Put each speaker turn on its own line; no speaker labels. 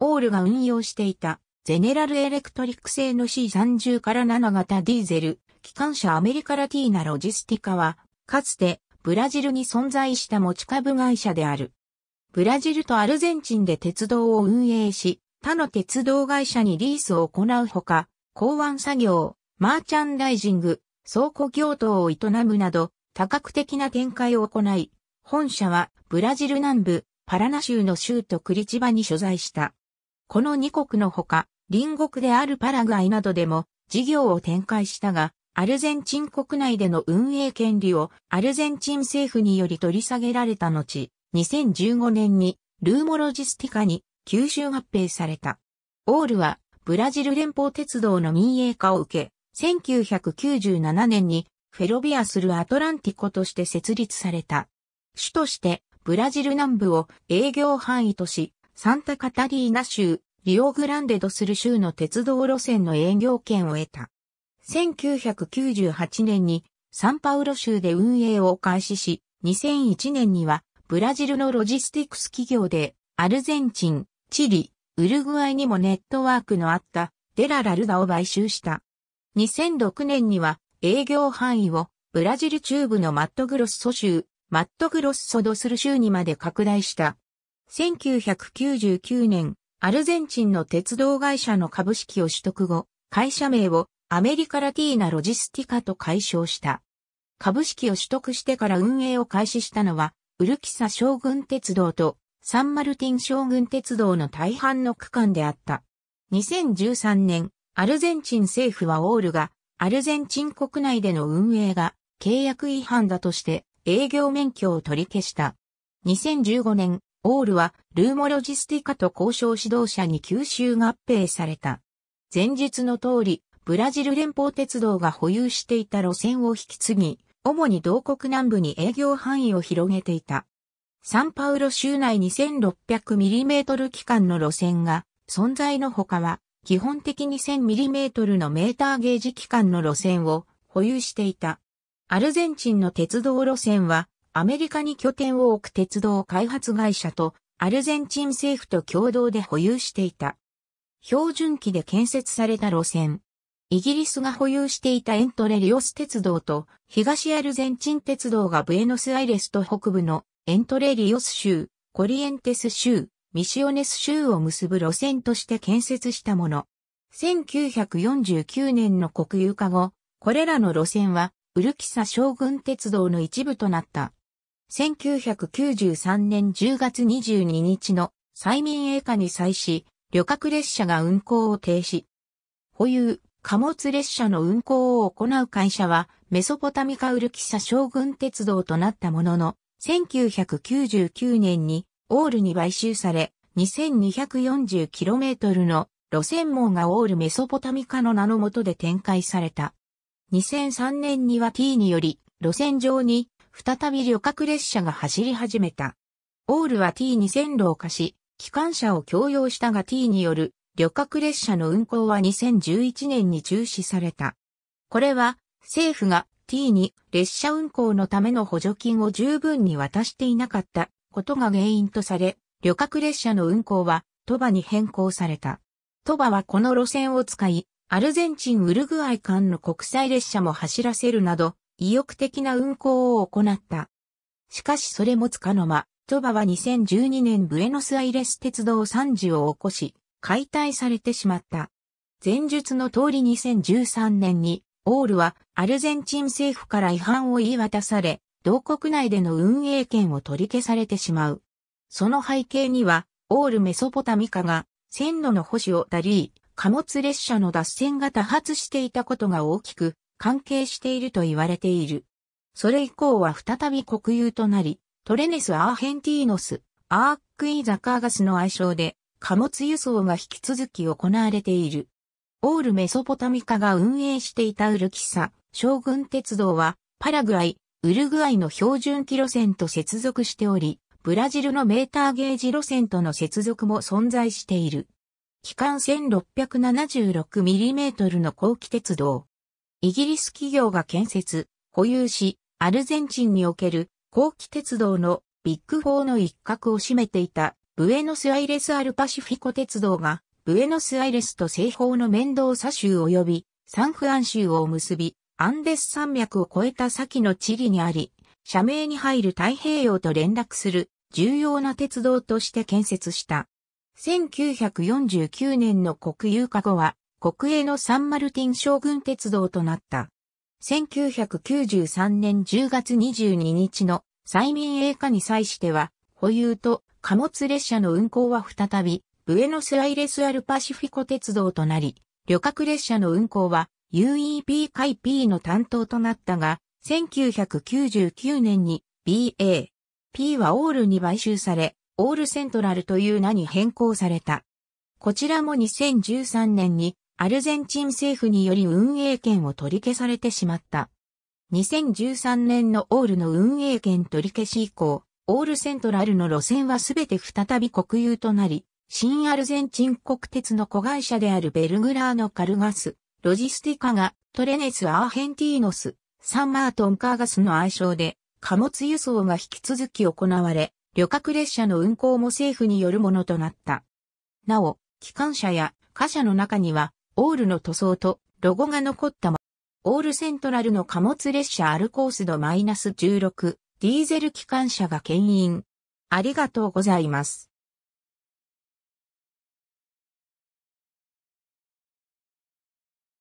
オールが運用していた、ゼネラルエレクトリック製の C30 から7型ディーゼル、機関車アメリカラティーナロジスティカは、かつてブラジルに存在した持ち株会社である。ブラジルとアルゼンチンで鉄道を運営し、他の鉄道会社にリースを行うほか、港湾作業、マーチャンダイジング、倉庫業等を営むなど、多角的な展開を行い、本社はブラジル南部、パラナ州の州都クリチバに所在した。この2国のほか、隣国であるパラグアイなどでも事業を展開したが、アルゼンチン国内での運営権利をアルゼンチン政府により取り下げられた後、2015年にルーモロジスティカに吸収合併された。オールはブラジル連邦鉄道の民営化を受け、1997年にフェロビアスルアトランティコとして設立された。主としてブラジル南部を営業範囲とし、サンタカタリーナ州、リオグランデドスル州の鉄道路線の営業権を得た。1998年にサンパウロ州で運営を開始し、2001年にはブラジルのロジスティクス企業でアルゼンチン、チリ、ウルグアイにもネットワークのあったデララルダを買収した。2006年には営業範囲をブラジル中部のマットグロッソ州、マットグロッソドスル州にまで拡大した。1999年、アルゼンチンの鉄道会社の株式を取得後、会社名をアメリカラティーナロジスティカと解消した。株式を取得してから運営を開始したのは、ウルキサ将軍鉄道とサンマルティン将軍鉄道の大半の区間であった。2013年、アルゼンチン政府はオールが、アルゼンチン国内での運営が契約違反だとして営業免許を取り消した。2015年、オールはルーモロジスティカと交渉指導者に吸収合併された。前述の通り、ブラジル連邦鉄道が保有していた路線を引き継ぎ、主に同国南部に営業範囲を広げていた。サンパウロ州内 2600mm 機関の路線が存在のほかは、基本的に 1000mm のメーターゲージ機関の路線を保有していた。アルゼンチンの鉄道路線はアメリカに拠点を置く鉄道開発会社とアルゼンチン政府と共同で保有していた。標準機で建設された路線。イギリスが保有していたエントレリオス鉄道と東アルゼンチン鉄道がブエノスアイレスと北部のエントレリオス州、コリエンテス州、ミシオネス州を結ぶ路線として建設したもの。1949年の国有化後、これらの路線はウルキサ将軍鉄道の一部となった。1993年10月22日の催眠映化に際し、旅客列車が運行を停止。保有、貨物列車の運行を行う会社は、メソポタミカウルキサ将軍鉄道となったものの、1999年にオールに買収され、2240km の路線網がオールメソポタミカの名の下で展開された。2003年には T により、路線上に再び旅客列車が走り始めた。オールは T に線路を貸し、機関車を供用したが T による旅客列車の運行は2011年に中止された。これは政府が T に列車運行のための補助金を十分に渡していなかったことが原因とされ、旅客列車の運行は鳥羽に変更された。鳥羽はこの路線を使い、アルゼンチン・ウルグアイ間の国際列車も走らせるなど、意欲的な運行を行った。しかしそれもつかの間、鳥羽は2012年ブエノスアイレス鉄道3時を起こし、解体されてしまった。前述の通り2013年に、オールはアルゼンチン政府から違反を言い渡され、同国内での運営権を取り消されてしまう。その背景には、オールメソポタミカが線路の保守をたり、貨物列車の脱線が多発していたことが大きく関係していると言われている。それ以降は再び国有となり、トレネス・アーヘンティーノス、アークイ・ザカーガスの愛称で、貨物輸送が引き続き行われている。オールメソポタミカが運営していたウルキサ、将軍鉄道は、パラグアイ、ウルグアイの標準機路線と接続しており、ブラジルのメーターゲージ路線との接続も存在している。期間 1676mm の後期鉄道、イギリス企業が建設、保有し、アルゼンチンにおける後期鉄道のビッグ4の一角を占めていたブエノスアイレスアルパシフィコ鉄道がブエノスアイレスと西方の面倒砂州及びサンフアン州を結びアンデス山脈を越えた先の地理にあり、社名に入る太平洋と連絡する重要な鉄道として建設した。1949年の国有化後は国営のサンマルティン将軍鉄道となった。1993年10月22日の催眠英化に際しては、保有と貨物列車の運行は再び、ブエノスアイレスアルパシフィコ鉄道となり、旅客列車の運行は UEP 海 P の担当となったが、1999年に BA、P はオールに買収され、オールセントラルという名に変更された。こちらも2013年にアルゼンチン政府により運営権を取り消されてしまった。2013年のオールの運営権取り消し以降、オールセントラルの路線はすべて再び国有となり、新アルゼンチン国鉄の子会社であるベルグラーノ・カルガス、ロジスティカがトレネス・アーヘンティーノス、サンマートン・カーガスの愛称で貨物輸送が引き続き行われ、旅客列車の運行も政府によるものとなった。なお、機関車や貨車の中にはオールの塗装とロゴが残ったまま、オールセントラルの貨物列車アルコースド -16 ディーゼル機関車が牽引。ありがとうございます。